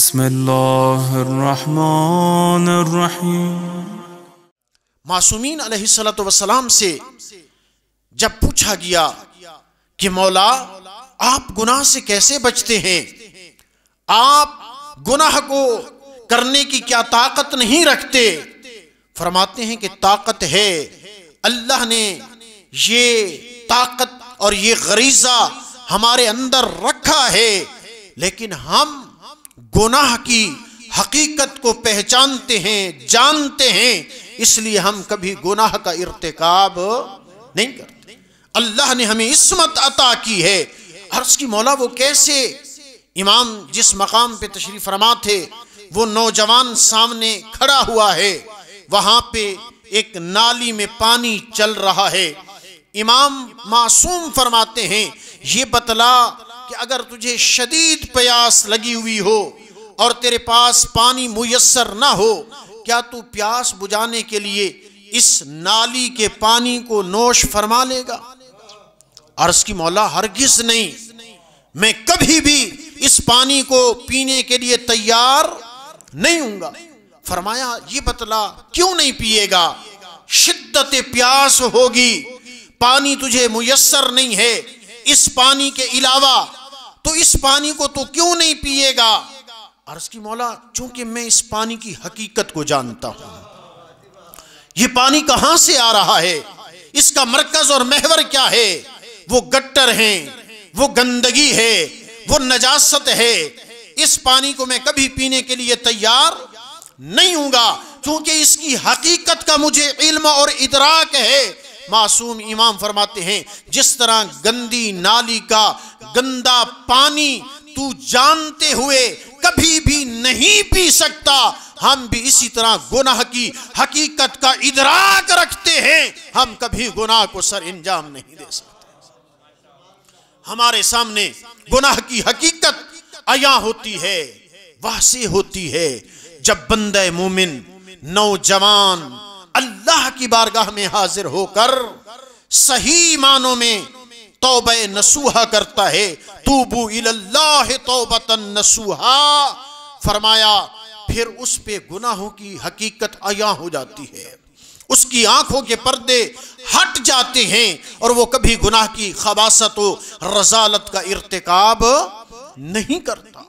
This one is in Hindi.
بسم الله मासूमीन अलैहिस्सलाम से जब पूछा गया कि मौला आप गुनाह से कैसे बचते हैं आप गुनाह को करने की क्या ताकत नहीं रखते फरमाते हैं कि ताकत है अल्लाह ने ये ताकत और ये गरीजा हमारे अंदर रखा है लेकिन हम गुनाह की हकीकत को पहचानते हैं जानते हैं इसलिए हम कभी गुनाह का इरतकब नहीं करते अल्लाह ने हमें इसमत अता की है अर्ज की मौला वो कैसे इमाम जिस मकाम पे तशरीफ फरमा थे वो नौजवान सामने खड़ा हुआ है वहां पे एक नाली में पानी चल रहा है इमाम मासूम फरमाते हैं ये बतला कि अगर तुझे शदीद प्यास लगी हुई हो और तेरे पास पानी मुयसर ना हो क्या तू प्यास बुझाने के लिए इस नाली के पानी को नोश फरमा लेगा अर्ज की मौला हरगिज नहीं मैं कभी भी इस पानी को पीने के लिए तैयार नहीं हूँगा फरमाया ये बतला क्यों नहीं पिएगा शिद्दत प्यास होगी पानी तुझे मुयसर नहीं है इस पानी के अलावा तो इस पानी को तो क्यों नहीं पिएगा अर्ज की मौला चूंकि मैं इस पानी की हकीकत को जानता हूं ये पानी कहां से आ रहा है इसका मरकज और महवर क्या है वो गट्टर हैं वो गंदगी है वो नजासत है इस पानी को मैं कभी पीने के लिए तैयार नहीं हूँ क्योंकि इसकी हकीकत का मुझे इल्म और इतराक है मासूम इमाम फरमाते हैं जिस तरह गंदी नाली का गंदा पानी तू जानते हुए कभी भी नहीं पी सकता हम भी इसी तरह गुनाह की हकीकत का इधराक रखते हैं हम कभी गुनाह को सर अंजाम नहीं दे सकते हमारे सामने गुनाह की हकीकत अया होती है वासी होती है जब बंदे मोमिन नौजवान अल्लाह की बारगाह में हाजिर होकर सही मानों में तोब नसूहा करता है तूबू इल्लाह नसूहा फरमाया फिर उस पे गुनाहों की हकीकत आया हो जाती है उसकी आंखों के पर्दे हट जाते हैं और वो कभी गुनाह की खबासत रजालत का इरतकब नहीं करता